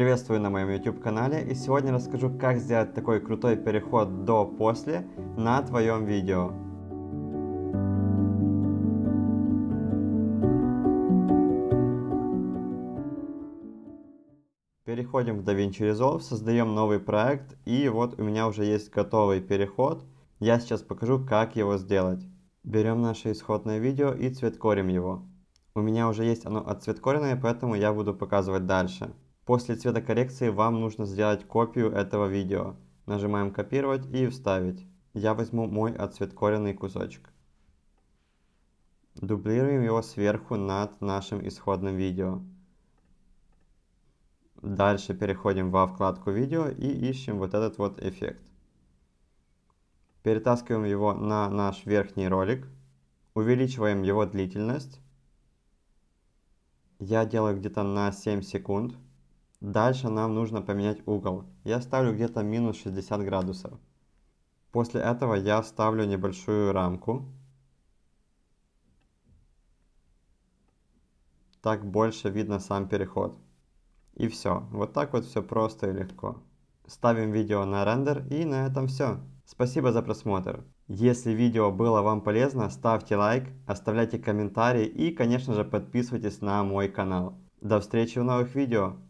Приветствую на моем YouTube канале и сегодня расскажу, как сделать такой крутой переход до-после на твоем видео. Переходим в DaVinci Resolve, создаем новый проект и вот у меня уже есть готовый переход. Я сейчас покажу, как его сделать. Берем наше исходное видео и цветкорим его. У меня уже есть оно отцветкоренное, поэтому я буду показывать дальше. После цветокоррекции вам нужно сделать копию этого видео. Нажимаем копировать и вставить. Я возьму мой отцветкоренный кусочек. Дублируем его сверху над нашим исходным видео. Дальше переходим во вкладку видео и ищем вот этот вот эффект. Перетаскиваем его на наш верхний ролик. Увеличиваем его длительность. Я делаю где-то на 7 секунд. Дальше нам нужно поменять угол. Я ставлю где-то минус 60 градусов. После этого я ставлю небольшую рамку. Так больше видно сам переход. И все. Вот так вот все просто и легко. Ставим видео на рендер и на этом все. Спасибо за просмотр. Если видео было вам полезно, ставьте лайк, оставляйте комментарии и, конечно же, подписывайтесь на мой канал. До встречи в новых видео.